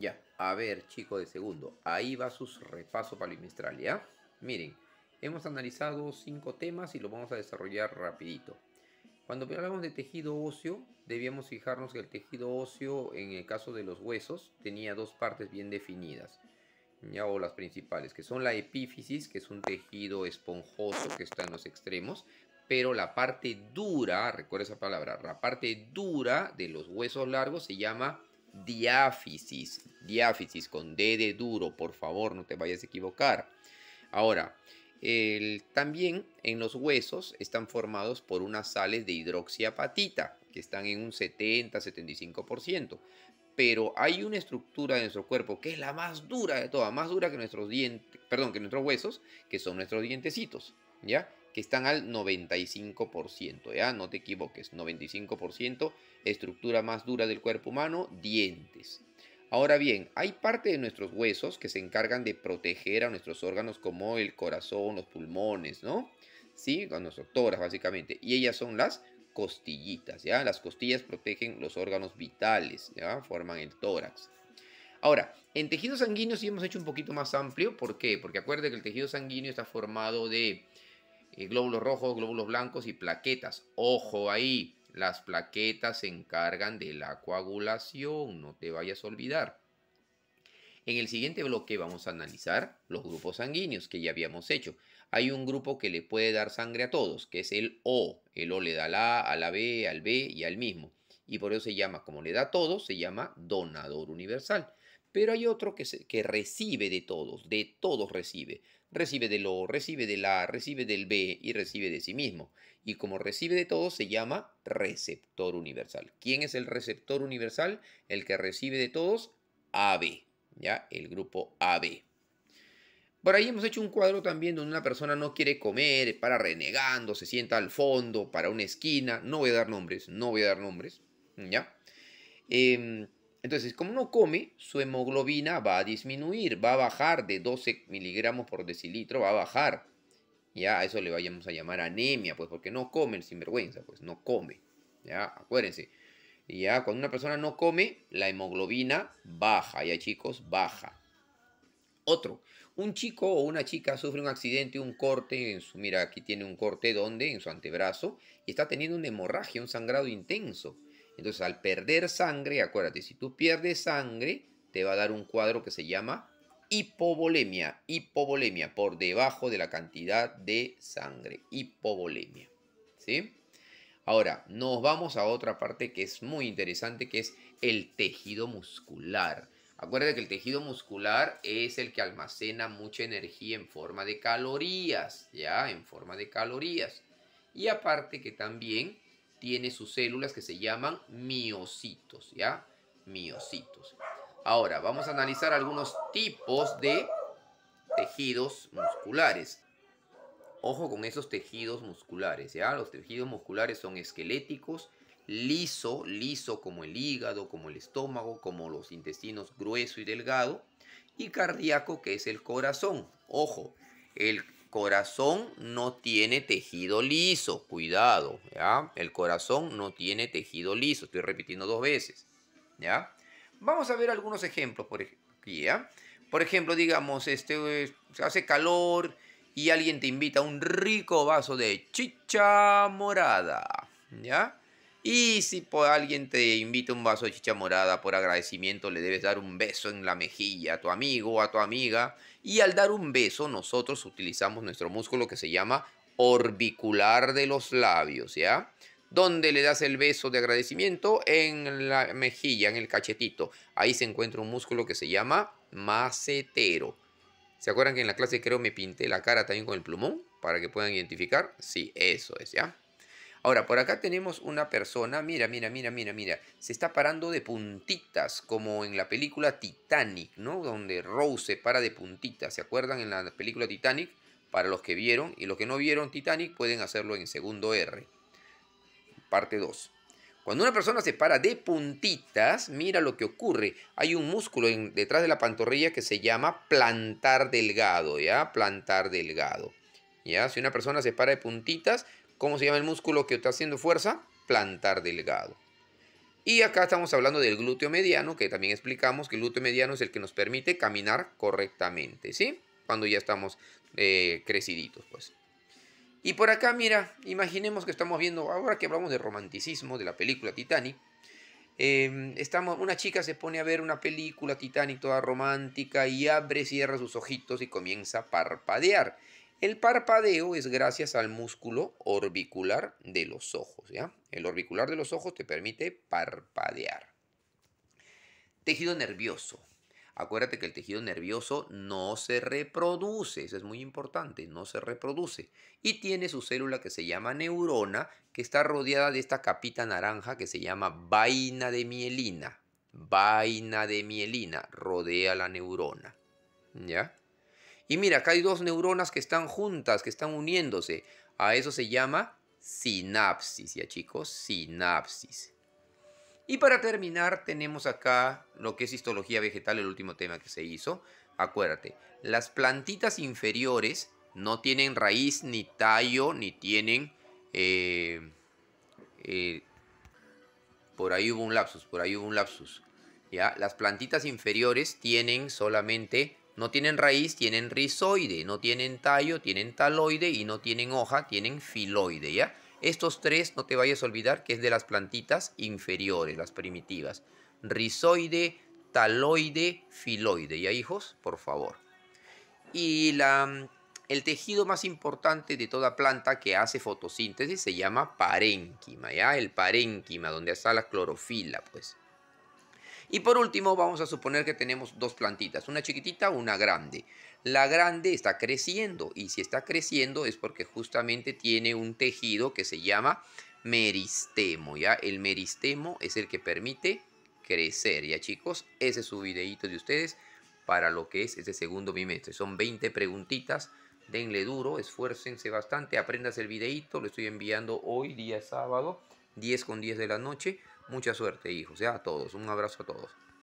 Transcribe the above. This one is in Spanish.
Ya, a ver, chico de segundo. Ahí va su repaso palimestral, ¿ya? Miren, hemos analizado cinco temas y lo vamos a desarrollar rapidito. Cuando hablamos de tejido óseo, debíamos fijarnos que el tejido óseo, en el caso de los huesos, tenía dos partes bien definidas, ya o las principales, que son la epífisis, que es un tejido esponjoso que está en los extremos, pero la parte dura, recuerda esa palabra, la parte dura de los huesos largos se llama diáfisis, diáfisis con D de duro, por favor, no te vayas a equivocar. Ahora, también en los huesos están formados por unas sales de hidroxiapatita, que están en un 70-75%. Pero hay una estructura de nuestro cuerpo que es la más dura de todas, más dura que nuestros dientes, perdón, que nuestros huesos, que son nuestros dientecitos, ¿ya? que están al 95%, ¿ya? No te equivoques, 95%, estructura más dura del cuerpo humano, dientes. Ahora bien, hay parte de nuestros huesos que se encargan de proteger a nuestros órganos como el corazón, los pulmones, ¿no? Sí, con nuestro tórax básicamente. Y ellas son las costillitas, ¿ya? Las costillas protegen los órganos vitales, ¿ya? Forman el tórax. Ahora, en tejido sanguíneo sí hemos hecho un poquito más amplio. ¿Por qué? Porque acuérdate que el tejido sanguíneo está formado de eh, glóbulos rojos, glóbulos blancos y plaquetas. Ojo ahí, las plaquetas se encargan de la coagulación, no te vayas a olvidar. En el siguiente bloque vamos a analizar los grupos sanguíneos que ya habíamos hecho. Hay un grupo que le puede dar sangre a todos, que es el O. El O le da al A, al la B, al B y al mismo. Y por eso se llama, como le da todo todos, se llama donador universal. Pero hay otro que, recibe de todos, de todos recibe. Recibe de lo, recibe de la, recibe del B y recibe de sí mismo. Y como recibe de todos se llama receptor universal. ¿Quién es el receptor universal? El que recibe de todos, AB, ¿ya? El grupo AB. Por ahí hemos hecho un cuadro también donde una persona no quiere comer, para renegando, se sienta al fondo, para una esquina. No voy a dar nombres, no voy a dar nombres. ¿Ya? Eh, entonces, como no come, su hemoglobina va a disminuir, va a bajar de 12 miligramos por decilitro, va a bajar. Ya, a eso le vayamos a llamar anemia, pues porque no come el sinvergüenza, pues no come. Ya, acuérdense. Ya, cuando una persona no come, la hemoglobina baja, ya chicos, baja. Otro, un chico o una chica sufre un accidente, un corte, en su, mira, aquí tiene un corte donde, en su antebrazo, y está teniendo una hemorragia, un sangrado intenso. Entonces, al perder sangre, acuérdate, si tú pierdes sangre, te va a dar un cuadro que se llama hipovolemia, hipovolemia, por debajo de la cantidad de sangre, hipovolemia, ¿sí? Ahora, nos vamos a otra parte que es muy interesante, que es el tejido muscular. Acuérdate que el tejido muscular es el que almacena mucha energía en forma de calorías, ¿ya? En forma de calorías. Y aparte que también tiene sus células que se llaman miocitos, ¿ya? Miocitos. Ahora, vamos a analizar algunos tipos de tejidos musculares. Ojo con esos tejidos musculares, ¿ya? Los tejidos musculares son esqueléticos, liso, liso como el hígado, como el estómago, como los intestinos grueso y delgado, y cardíaco que es el corazón. Ojo, el, corazón no tiene tejido liso. Cuidado, ¿ya? El corazón no tiene tejido liso. Estoy repitiendo dos veces, ¿ya? Vamos a ver algunos ejemplos por Por ejemplo, digamos, este, se eh, hace calor y alguien te invita a un rico vaso de chicha morada, ¿ya? Y si por alguien te invita un vaso de chicha morada por agradecimiento, le debes dar un beso en la mejilla a tu amigo o a tu amiga. Y al dar un beso, nosotros utilizamos nuestro músculo que se llama orbicular de los labios, ¿ya? Donde le das el beso de agradecimiento en la mejilla, en el cachetito. Ahí se encuentra un músculo que se llama macetero. ¿Se acuerdan que en la clase creo me pinté la cara también con el plumón? Para que puedan identificar. Sí, eso es, ¿ya? Ahora, por acá tenemos una persona, mira, mira, mira, mira, mira, se está parando de puntitas, como en la película Titanic, ¿no? Donde Rose se para de puntitas, ¿se acuerdan en la película Titanic? Para los que vieron y los que no vieron Titanic pueden hacerlo en segundo R, parte 2. Cuando una persona se para de puntitas, mira lo que ocurre. Hay un músculo detrás de la pantorrilla que se llama plantar delgado, ¿ya? Plantar delgado. ¿Ya? Si una persona se para de puntitas, ¿Cómo se llama el músculo que está haciendo fuerza? Plantar delgado. Y acá estamos hablando del glúteo mediano, que también explicamos que el glúteo mediano es el que nos permite caminar correctamente, ¿sí? Cuando ya estamos eh, creciditos, pues. Y por acá, mira, imaginemos que estamos viendo, ahora que hablamos de romanticismo, de la película Titanic, em, estamos, una chica se pone a ver una película Titanic toda romántica y abre, y cierra sus ojitos y comienza a parpadear. El parpadeo es gracias al músculo orbicular de los ojos. ¿ya? El orbicular de los ojos te permite parpadear. Tejido nervioso. Acuérdate que el tejido nervioso no se reproduce, eso es muy importante, no se reproduce. Y tiene su célula que se llama neurona, que está rodeada de esta capita naranja que se llama vaina de mielina. Vaina de mielina rodea la neurona. ¿Ya? Y mira, acá hay dos neuronas que están juntas, que están uniéndose. A eso se llama sinapsis, ya chicos, sinapsis. Y para terminar tenemos acá lo que es histología vegetal, el último tema que se hizo. Acuérdate, las plantitas inferiores no tienen raíz ni tallo, ni tienen... Eh, eh, por ahí hubo un lapsus, por ahí hubo un lapsus. ¿ya? Las plantitas inferiores tienen solamente no tienen raíz, tienen rizoide, no tienen tallo, tienen taloide y no tienen hoja, tienen filoide, ¿ya? Estos tres, no te vayas a olvidar, que es de las plantitas inferiores, las primitivas. Rizoide, taloide, filoide, ¿ya hijos? Por favor. Y el tejido más importante de toda planta que hace fotosíntesis se llama parénquima, ¿ya? El parénquima, donde está la clorofila, pues. Y por último, vamos a suponer que tenemos dos plantitas, una chiquitita, una grande. La grande está creciendo y si está creciendo es porque justamente tiene un tejido que se llama meristemo, ¿ya? El meristemo es el que permite crecer, ¿ya chicos? Ese es su videíto de ustedes para lo que es este segundo bimestre. Son 20 preguntitas, denle duro, esfuércense bastante, aprendas el videito. lo estoy enviando hoy, día sábado, 10 con 10 de la noche. Mucha suerte, hijos, ya a todos. Un abrazo a todos.